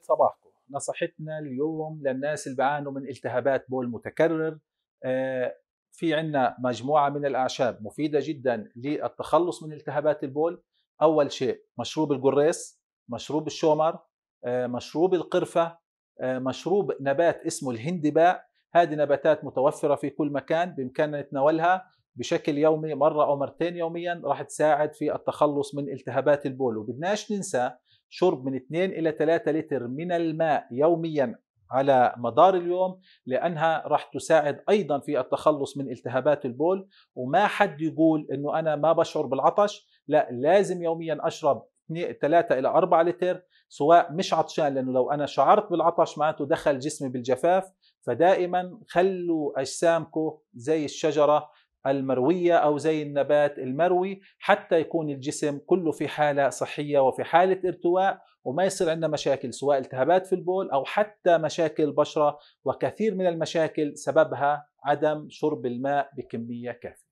صباحكم نصحتنا اليوم للناس اللي بيعانوا من التهابات بول متكرر آه، في عندنا مجموعة من الأعشاب مفيدة جدا للتخلص من التهابات البول أول شيء مشروب القريس مشروب الشومر آه، مشروب القرفة آه، مشروب نبات اسمه الهندباء هذه نباتات متوفرة في كل مكان بإمكاننا نتناولها بشكل يومي مرة أو مرتين يوميا راح تساعد في التخلص من التهابات البول وبدناش ننسى شرب من 2 إلى 3 لتر من الماء يوميا على مدار اليوم لأنها راح تساعد أيضا في التخلص من التهابات البول وما حد يقول أنه أنا ما بشعر بالعطش لا لازم يوميا أشرب 3 إلى 4 لتر سواء مش عطشان لأنه لو أنا شعرت بالعطش معناته دخل جسمي بالجفاف فدائما خلوا أجسامكم زي الشجرة المروية أو زي النبات المروي حتى يكون الجسم كله في حالة صحية وفي حالة ارتواء وما يصير عندنا مشاكل سواء التهابات في البول أو حتى مشاكل البشرة وكثير من المشاكل سببها عدم شرب الماء بكمية كافية